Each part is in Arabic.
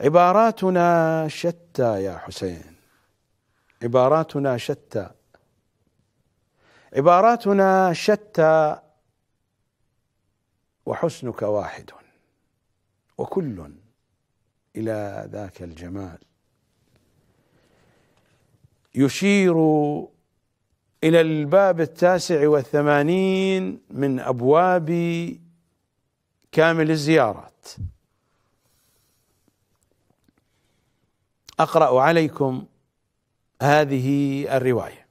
عباراتنا شتى يا حسين عباراتنا شتى عباراتنا شتى وحسنك واحد وكل الى ذاك الجمال يشير الى الباب التاسع والثمانين من ابواب كامل الزيارات اقرا عليكم هذه الروايه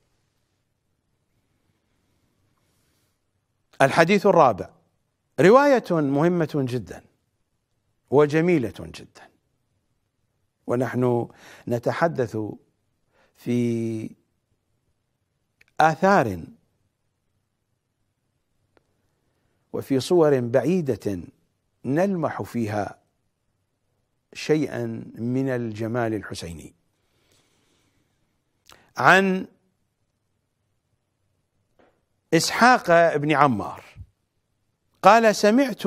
الحديث الرابع روايه مهمه جدا وجميله جدا ونحن نتحدث في آثار وفي صور بعيدة نلمح فيها شيئا من الجمال الحسيني عن اسحاق بن عمار قال سمعت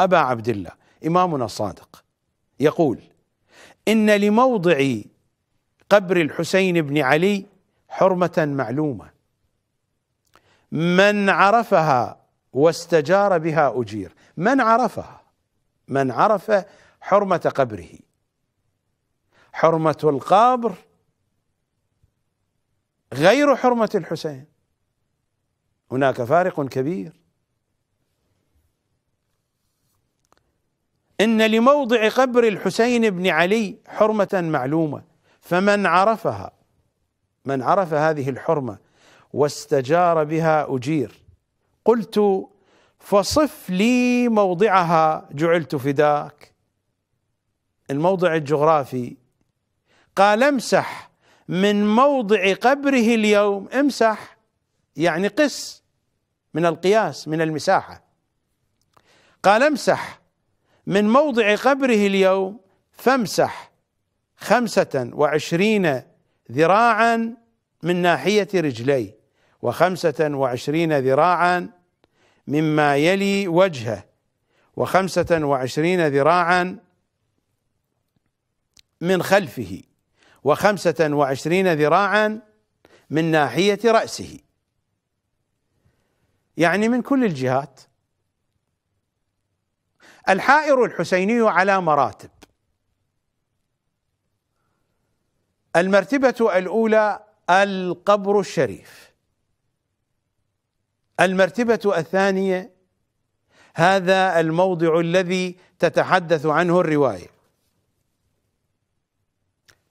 ابا عبد الله امامنا الصادق يقول ان لموضع قبر الحسين بن علي حرمه معلومه من عرفها واستجار بها اجير من عرفها من عرف حرمة قبره حرمة القبر غير حرمة الحسين هناك فارق كبير إن لموضع قبر الحسين بن علي حرمة معلومة فمن عرفها من عرف هذه الحرمة واستجار بها أجير قلت فصف لي موضعها جعلت فداك الموضع الجغرافي قال امسح من موضع قبره اليوم امسح يعني قس من القياس من المساحه قال امسح من موضع قبره اليوم فامسح خمسة وعشرين ذراعا من ناحية رجلي وخمسة وعشرين ذراعا مما يلي وجهه وخمسة وعشرين ذراعا من خلفه وخمسة وعشرين ذراعا من ناحية رأسه يعني من كل الجهات الحائر الحسيني على مراتب المرتبة الأولى القبر الشريف المرتبة الثانية هذا الموضع الذي تتحدث عنه الرواية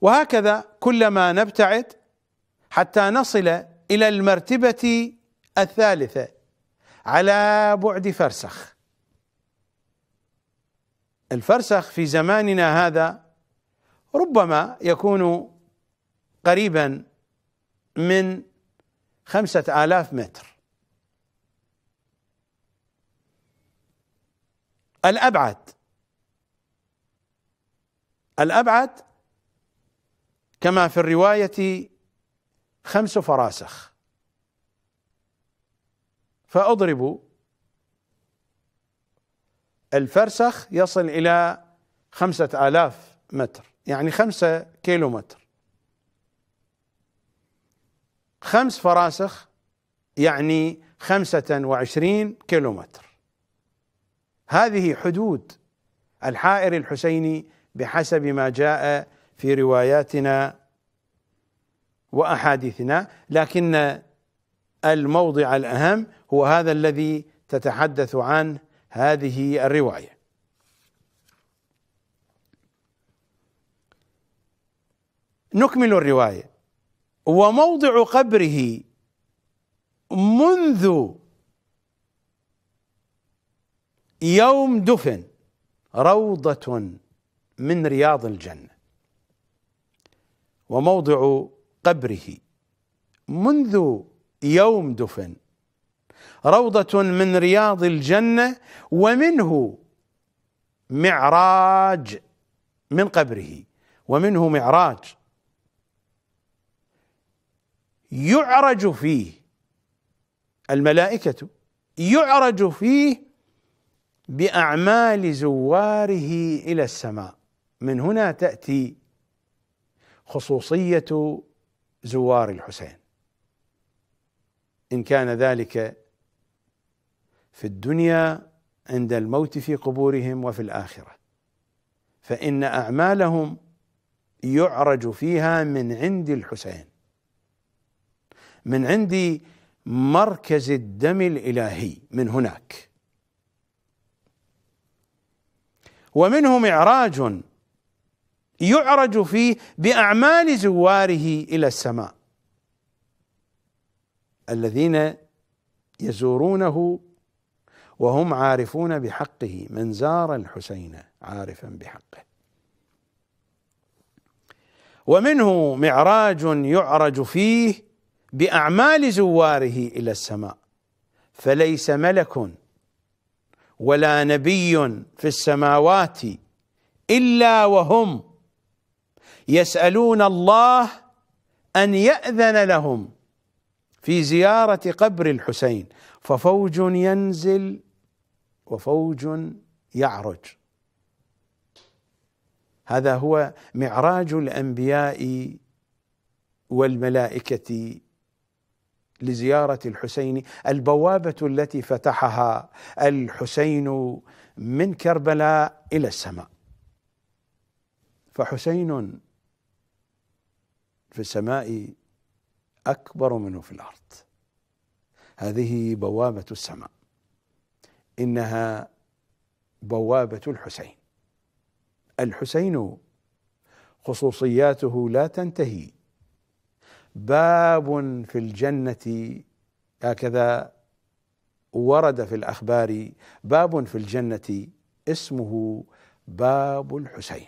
وهكذا كلما نبتعد حتى نصل إلى المرتبة الثالثة على بعد فرسخ الفرسخ في زماننا هذا ربما يكون قريبا من خمسة آلاف متر الأبعد الأبعد كما في الرواية خمس فراسخ فأضرب الفرسخ يصل إلى خمسة آلاف متر يعني خمسة كيلو متر خمس فراسخ يعني خمسة وعشرين كيلو متر هذه حدود الحائر الحسيني بحسب ما جاء في رواياتنا واحاديثنا لكن الموضع الاهم هو هذا الذي تتحدث عنه هذه الروايه نكمل الروايه وموضع قبره منذ يوم دفن روضة من رياض الجنة وموضع قبره منذ يوم دفن روضة من رياض الجنة ومنه معراج من قبره ومنه معراج يعرج فيه الملائكة يعرج فيه باعمال زواره الى السماء من هنا تاتي خصوصيه زوار الحسين ان كان ذلك في الدنيا عند الموت في قبورهم وفي الاخره فان اعمالهم يعرج فيها من عند الحسين من عند مركز الدم الالهي من هناك ومنه معراج يعرج فيه باعمال زواره الى السماء الذين يزورونه وهم عارفون بحقه من زار الحسين عارفا بحقه ومنه معراج يعرج فيه باعمال زواره الى السماء فليس ملك ولا نبي في السماوات الا وهم يسالون الله ان ياذن لهم في زياره قبر الحسين ففوج ينزل وفوج يعرج هذا هو معراج الانبياء والملائكه لزياره الحسين البوابه التي فتحها الحسين من كربلاء الى السماء فحسين في السماء اكبر منه في الارض هذه بوابه السماء انها بوابه الحسين الحسين خصوصياته لا تنتهي باب في الجنه هكذا ورد في الاخبار باب في الجنه اسمه باب الحسين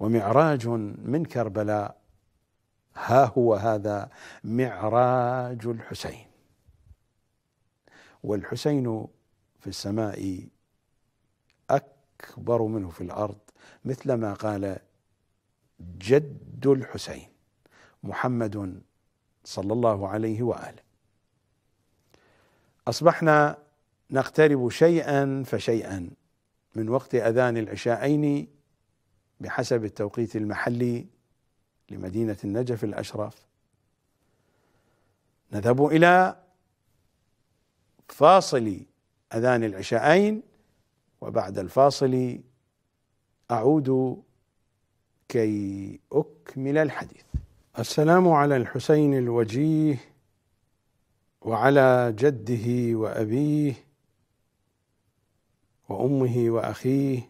ومعراج من كربلاء ها هو هذا معراج الحسين والحسين في السماء اكبر منه في الارض مثل ما قال جد الحسين محمد صلى الله عليه واله اصبحنا نقترب شيئا فشيئا من وقت اذان العشاءين بحسب التوقيت المحلي لمدينه النجف الاشرف نذهب الى فاصل اذان العشاءين وبعد الفاصل اعود كي اكمل الحديث السلام على الحسين الوجيه وعلى جده وابيه وامه واخيه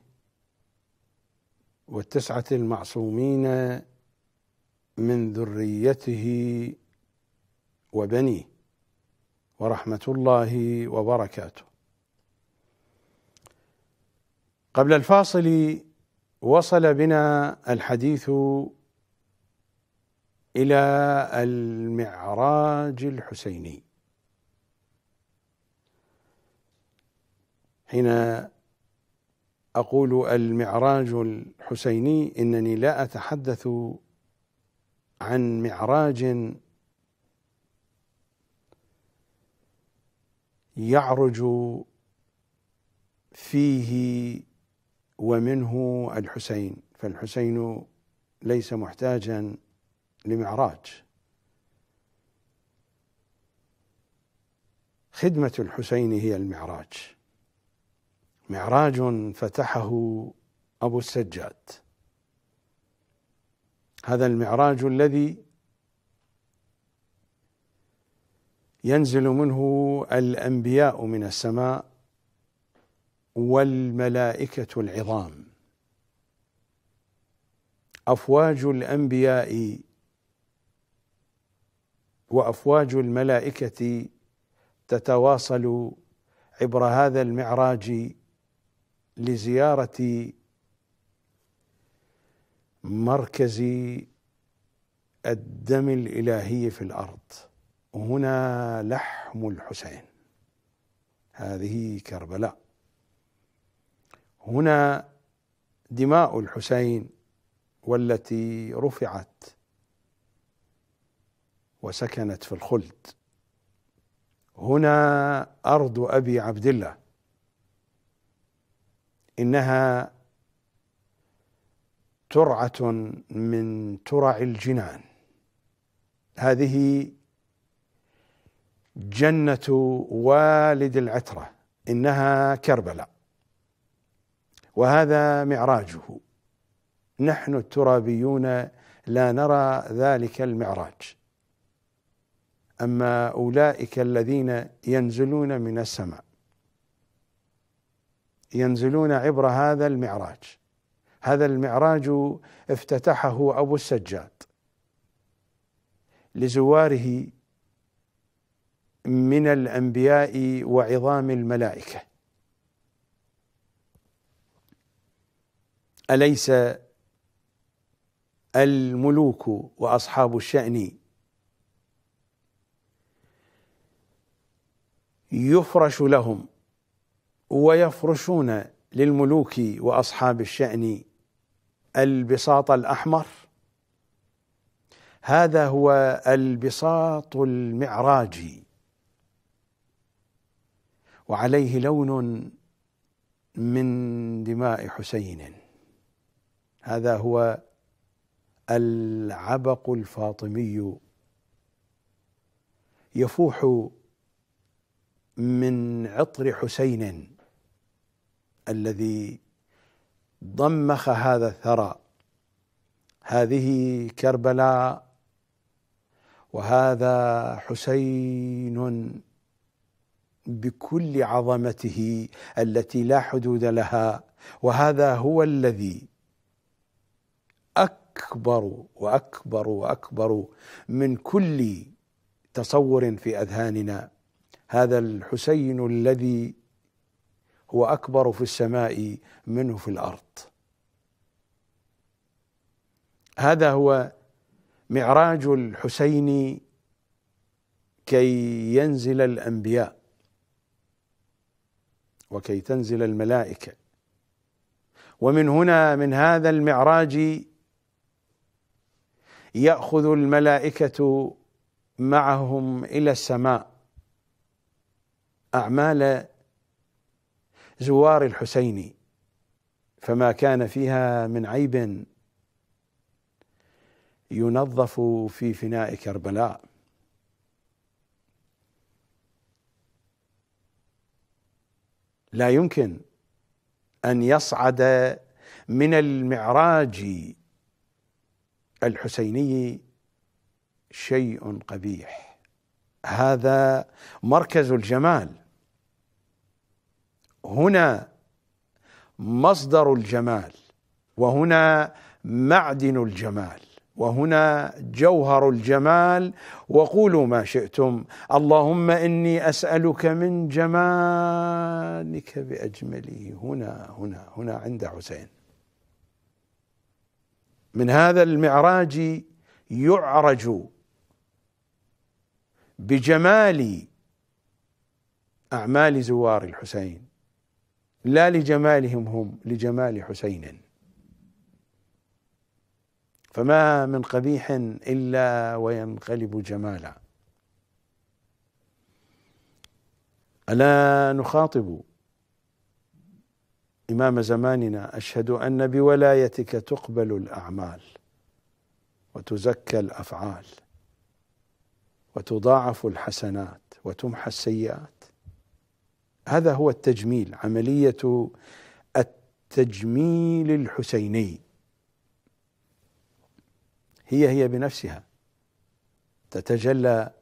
والتسعه المعصومين من ذريته وبنيه ورحمه الله وبركاته قبل الفاصل وصل بنا الحديث الى المعراج الحسيني حين اقول المعراج الحسيني انني لا اتحدث عن معراج يعرج فيه ومنه الحسين فالحسين ليس محتاجا لمعراج خدمة الحسين هي المعراج معراج فتحه أبو السجاد هذا المعراج الذي ينزل منه الأنبياء من السماء والملائكة العظام أفواج الأنبياء وافواج الملائكه تتواصل عبر هذا المعراج لزياره مركز الدم الالهي في الارض هنا لحم الحسين هذه كربلاء هنا دماء الحسين والتي رفعت وسكنت في الخلد هنا ارض ابي عبد الله انها ترعه من ترع الجنان هذه جنه والد العتره انها كربلاء وهذا معراجه نحن الترابيون لا نرى ذلك المعراج أما أولئك الذين ينزلون من السماء ينزلون عبر هذا المعراج هذا المعراج افتتحه أبو السجاد لزواره من الأنبياء وعظام الملائكة أليس الملوك وأصحاب الشأن يفرش لهم ويفرشون للملوك واصحاب الشان البساط الاحمر هذا هو البساط المعراجي وعليه لون من دماء حسين هذا هو العبق الفاطمي يفوح من عطر حسين الذي ضمخ هذا الثرى هذه كربلاء وهذا حسين بكل عظمته التي لا حدود لها وهذا هو الذي اكبر واكبر واكبر من كل تصور في اذهاننا هذا الحسين الذي هو اكبر في السماء منه في الارض هذا هو معراج الحسين كي ينزل الانبياء وكي تنزل الملائكه ومن هنا من هذا المعراج ياخذ الملائكه معهم الى السماء أعمال زوار الحسين فما كان فيها من عيب ينظف في فناء كربلاء لا يمكن ان يصعد من المعراج الحسيني شيء قبيح هذا مركز الجمال هنا مصدر الجمال وهنا معدن الجمال وهنا جوهر الجمال وقولوا ما شئتم اللهم اني اسالك من جمالك باجمله هنا هنا هنا عند حسين من هذا المعراج يعرج بجمال اعمال زوار الحسين لا لجمالهم هم لجمال حسين فما من قبيح الا وينقلب جمالا الا نخاطب امام زماننا اشهد ان بولايتك تقبل الاعمال وتزكى الافعال وتضاعف الحسنات وتمحى السيئات هذا هو التجميل عملية التجميل الحسيني هي هي بنفسها تتجلى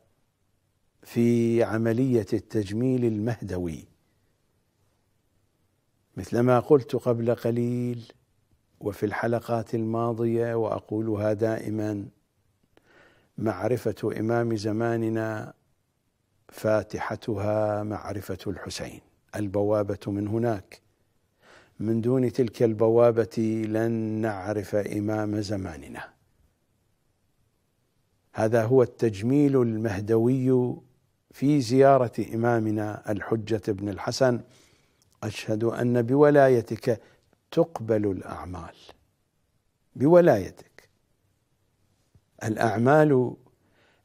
في عملية التجميل المهدوي مثلما قلت قبل قليل وفي الحلقات الماضية وأقولها دائما معرفة إمام زماننا فاتحتها معرفه الحسين البوابه من هناك من دون تلك البوابه لن نعرف امام زماننا هذا هو التجميل المهدوي في زياره امامنا الحجه بن الحسن اشهد ان بولايتك تقبل الاعمال بولايتك الاعمال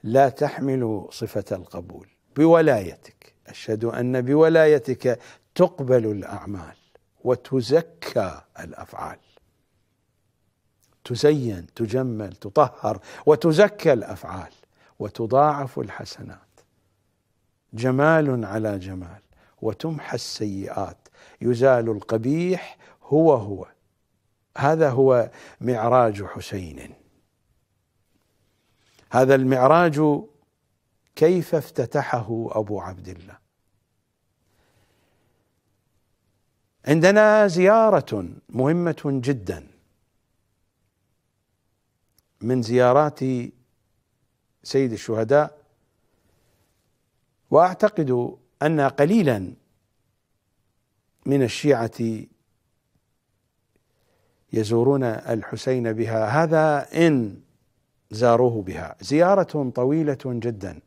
لا تحمل صفه القبول بولايتك أشهد أن بولايتك تقبل الأعمال وتزكى الأفعال تزين تجمل تطهر وتزكى الأفعال وتضاعف الحسنات جمال على جمال وتمحى السيئات يزال القبيح هو هو هذا هو معراج حسين هذا المعراج كيف افتتحه ابو عبد الله عندنا زياره مهمه جدا من زيارات سيد الشهداء واعتقد ان قليلا من الشيعه يزورون الحسين بها هذا ان زاروه بها زياره طويله جدا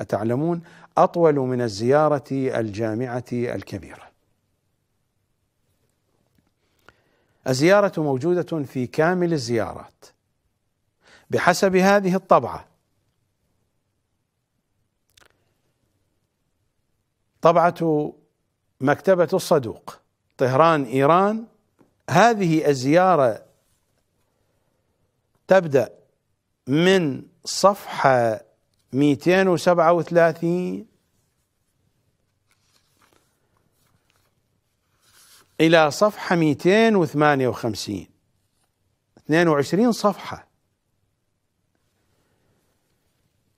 أتعلمون أطول من الزيارة الجامعة الكبيرة. الزيارة موجودة في كامل الزيارات بحسب هذه الطبعة. طبعة مكتبة الصدوق طهران إيران هذه الزيارة تبدأ من صفحة مئتين وسبعة وثلاثين إلى صفحة 258 22 صفحة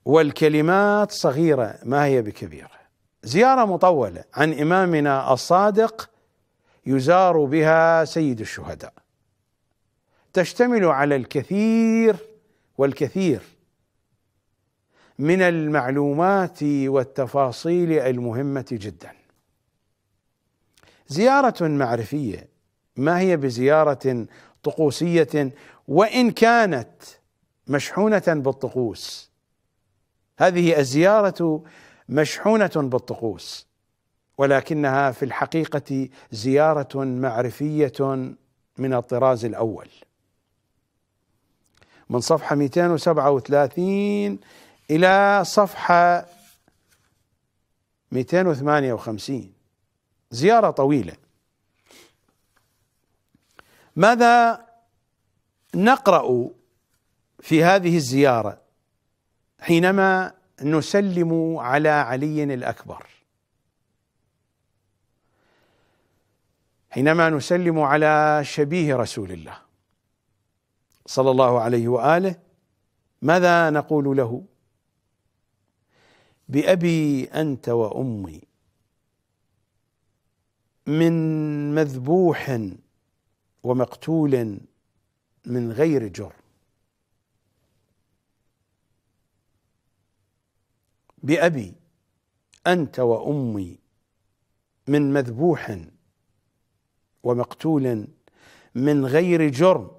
والكلمات صغيرة ما هي بكبيرة زيارة مطولة عن إمامنا الصادق يزار بها سيد الشهداء تشتمل على الكثير والكثير من المعلومات والتفاصيل المهمه جدا زياره معرفيه ما هي بزياره طقوسيه وان كانت مشحونه بالطقوس هذه الزياره مشحونه بالطقوس ولكنها في الحقيقه زياره معرفيه من الطراز الاول من صفحه 237 إلى صفحة 258 زيارة طويلة ماذا نقرأ في هذه الزيارة حينما نسلم على علي الأكبر حينما نسلم على شبيه رسول الله صلى الله عليه واله ماذا نقول له بأبي أنت وأمي من مذبوح ومقتول من غير جرم بأبي أنت وأمي من مذبوح ومقتول من غير جرم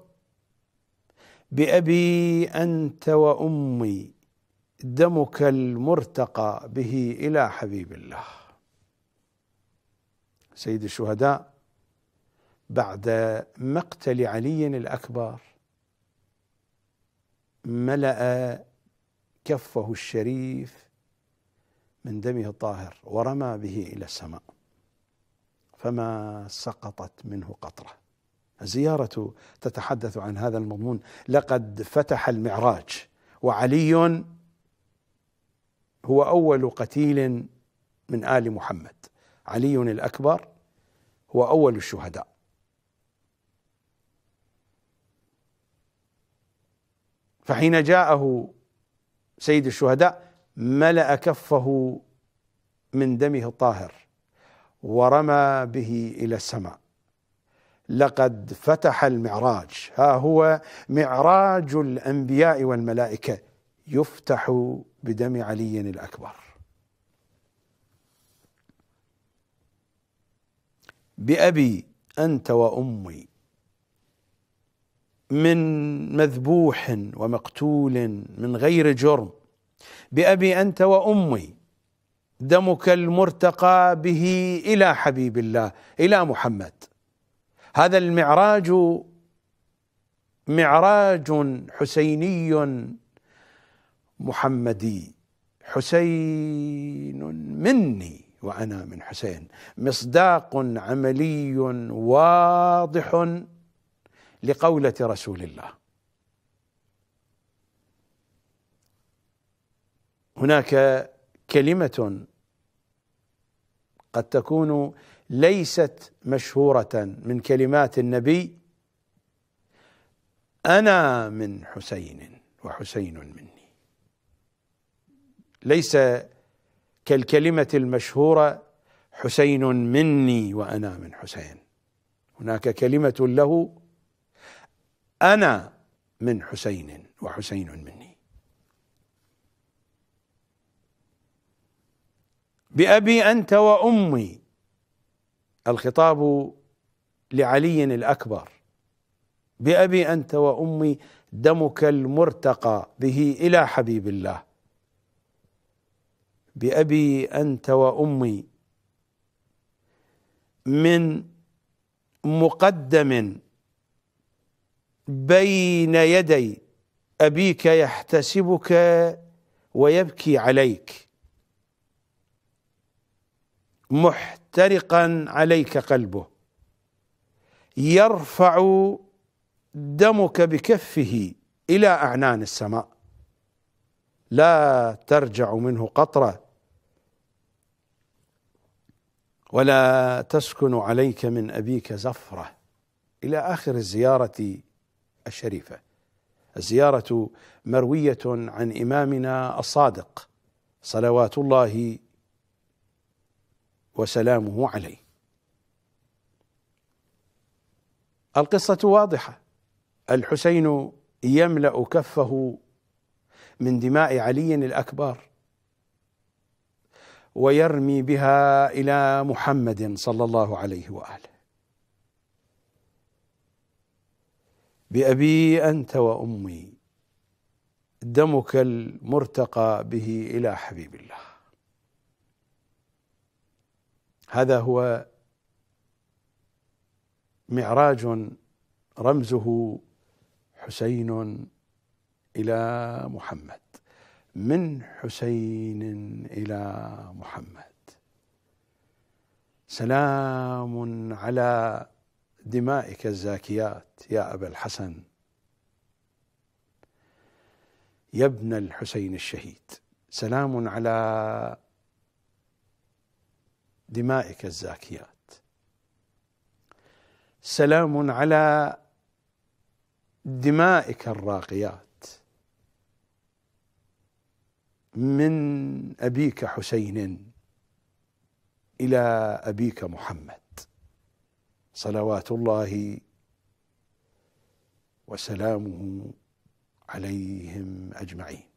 بأبي أنت وأمي دمك المرتقى به الى حبيب الله سيد الشهداء بعد مقتل علي الاكبر ملا كفه الشريف من دمه الطاهر ورمى به الى السماء فما سقطت منه قطره الزياره تتحدث عن هذا المضمون لقد فتح المعراج وعلي هو أول قتيل من آل محمد علي الأكبر هو أول الشهداء فحين جاءه سيد الشهداء ملأ كفه من دمه الطاهر ورمى به إلى السماء لقد فتح المعراج ها هو معراج الأنبياء والملائكة يفتح بدم علي الأكبر بأبي أنت وأمي من مذبوح ومقتول من غير جرم بأبي أنت وأمي دمك المرتقى به إلى حبيب الله إلى محمد هذا المعراج معراج حسيني محمدي حسين مني وانا من حسين مصداق عملي واضح لقوله رسول الله هناك كلمه قد تكون ليست مشهوره من كلمات النبي انا من حسين وحسين مني ليس كالكلمه المشهوره حسين مني وانا من حسين هناك كلمه له انا من حسين وحسين مني بابي انت وامي الخطاب لعلي الاكبر بابي انت وامي دمك المرتقى به الى حبيب الله بأبي أنت وأمي من مقدم بين يدي أبيك يحتسبك ويبكي عليك محترقا عليك قلبه يرفع دمك بكفه إلى أعنان السماء لا ترجع منه قطره ولا تسكن عليك من ابيك زفره الى اخر الزياره الشريفه الزياره مرويه عن امامنا الصادق صلوات الله وسلامه عليه القصه واضحه الحسين يملا كفه من دماء علي الأكبر ويرمي بها إلى محمد صلى الله عليه وآله بأبي أنت وأمي دمك المرتقى به إلى حبيب الله هذا هو معراج رمزه حسين الى محمد من حسين الى محمد سلام على دمائك الزاكيات يا ابا الحسن يا ابن الحسين الشهيد سلام على دمائك الزاكيات سلام على دمائك الراقيات من أبيك حسين إلى أبيك محمد صلوات الله وسلامه عليهم أجمعين